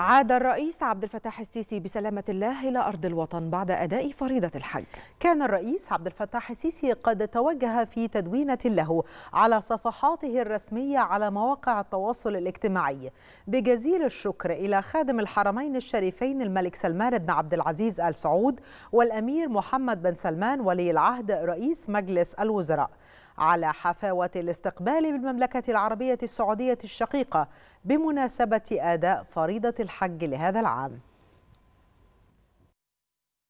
عاد الرئيس عبد الفتاح السيسي بسلامة الله إلى أرض الوطن بعد أداء فريضة الحج كان الرئيس عبد الفتاح السيسي قد توجه في تدوينة له على صفحاته الرسمية على مواقع التواصل الاجتماعي بجزيل الشكر إلى خادم الحرمين الشريفين الملك سلمان بن عبد العزيز آل سعود والأمير محمد بن سلمان ولي العهد رئيس مجلس الوزراء على حفاوة الاستقبال بالمملكة العربية السعودية الشقيقة بمناسبة أداء فريضة الحج لهذا العام